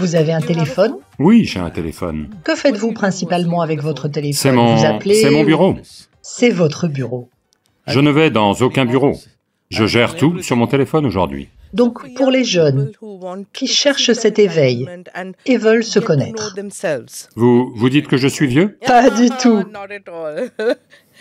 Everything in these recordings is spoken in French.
Vous avez un téléphone Oui, j'ai un téléphone. Que faites-vous principalement avec votre téléphone C'est mon... mon bureau. C'est votre bureau. Je ne vais dans aucun bureau. Je gère tout sur mon téléphone aujourd'hui. Donc pour les jeunes qui cherchent cet éveil et veulent se connaître. Vous, vous dites que je suis vieux Pas du tout.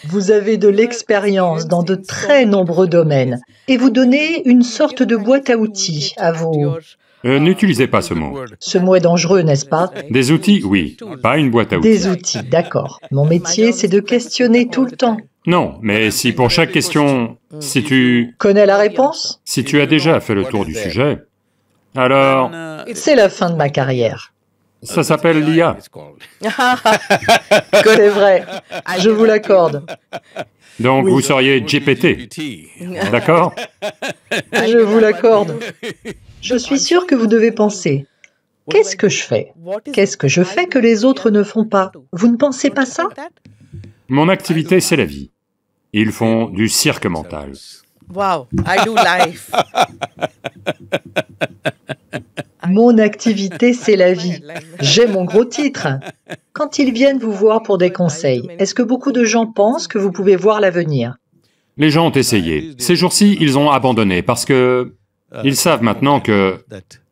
Vous avez de l'expérience dans de très nombreux domaines et vous donnez une sorte de boîte à outils à vos euh, n'utilisez pas ce mot. Ce mot est dangereux, n'est-ce pas Des outils, oui. Pas une boîte à outils. Des outils, d'accord. Mon métier, c'est de questionner tout le temps. Non, mais si pour chaque question, si tu... Connais la réponse Si tu as déjà fait le tour du sujet, alors... Euh, c'est la fin de ma carrière. Ça euh, s'appelle l'IA. C'est vrai, ah, je vous l'accorde. Donc vous seriez GPT. D'accord ah, Je vous l'accorde. Je suis sûr que vous devez penser. Qu'est-ce que je fais Qu'est-ce que je fais que les autres ne font pas Vous ne pensez pas ça Mon activité, c'est la vie. Ils font du cirque mental. Wow, I do life. Ah, mon activité, c'est la vie. J'ai mon gros titre. Quand ils viennent vous voir pour des conseils, est-ce que beaucoup de gens pensent que vous pouvez voir l'avenir Les gens ont essayé. Ces jours-ci, ils ont abandonné parce que ils savent maintenant que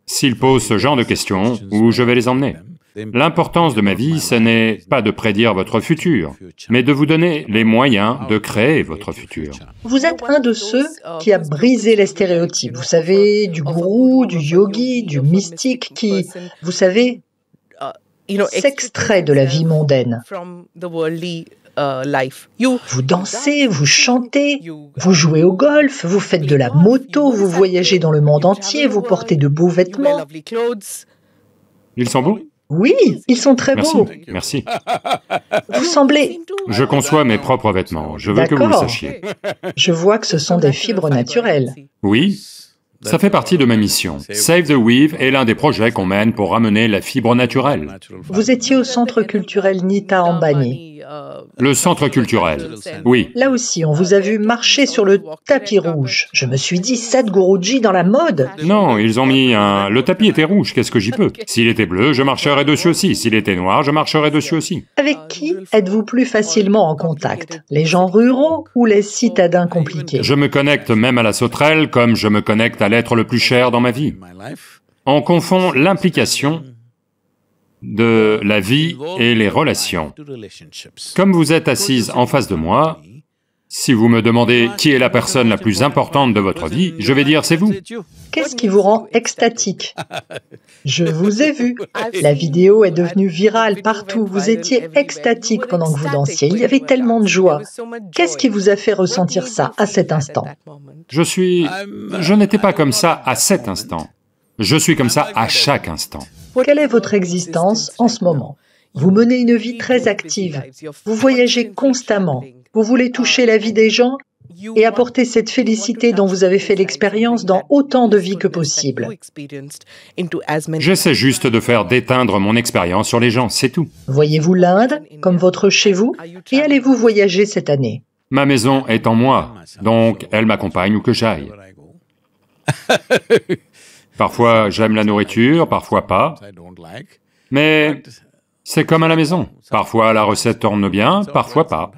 s'ils posent ce genre de questions, où je vais les emmener L'importance de ma vie, ce n'est pas de prédire votre futur, mais de vous donner les moyens de créer votre futur. Vous êtes un de ceux qui a brisé les stéréotypes, vous savez, du gourou, du yogi, du mystique qui, vous savez, s'extrait de la vie mondaine. Vous dansez, vous chantez, vous jouez au golf, vous faites de la moto, vous voyagez dans le monde entier, vous portez de beaux vêtements. Ils sont beaux oui, ils sont très beaux. Merci. Vous semblez... Je conçois mes propres vêtements. Je veux que vous le sachiez. Je vois que ce sont des fibres naturelles. Oui, ça fait partie de ma mission. Save the Weave est l'un des projets qu'on mène pour ramener la fibre naturelle. Vous étiez au centre culturel Nita Ambani. Euh, le centre culturel, oui. Là aussi, on vous a vu marcher sur le tapis rouge. Je me suis dit, Sadhguruji dans la mode Non, ils ont mis un... Le tapis était rouge, qu'est-ce que j'y peux S'il était bleu, je marcherais dessus aussi. S'il était noir, je marcherais dessus aussi. Avec qui êtes-vous plus facilement en contact Les gens ruraux ou les citadins compliqués Je me connecte même à la sauterelle comme je me connecte à l'être le plus cher dans ma vie. On confond l'implication de la vie et les relations. Comme vous êtes assise en face de moi, si vous me demandez qui est la personne la plus importante de votre vie, je vais dire c'est vous. Qu'est-ce qui vous rend extatique Je vous ai vu. La vidéo est devenue virale partout. Vous étiez extatique pendant que vous dansiez. Il y avait tellement de joie. Qu'est-ce qui vous a fait ressentir ça à cet instant Je suis... Je n'étais pas comme ça à cet instant. Je suis comme ça à chaque instant. Quelle est votre existence en ce moment Vous menez une vie très active, vous voyagez constamment, vous voulez toucher la vie des gens et apporter cette félicité dont vous avez fait l'expérience dans autant de vies que possible. J'essaie juste de faire déteindre mon expérience sur les gens, c'est tout. Voyez-vous l'Inde comme votre chez vous et allez-vous voyager cette année Ma maison est en moi, donc elle m'accompagne où que j'aille. Parfois, j'aime la nourriture, parfois pas. Mais c'est comme à la maison. Parfois, la recette tourne bien, parfois pas.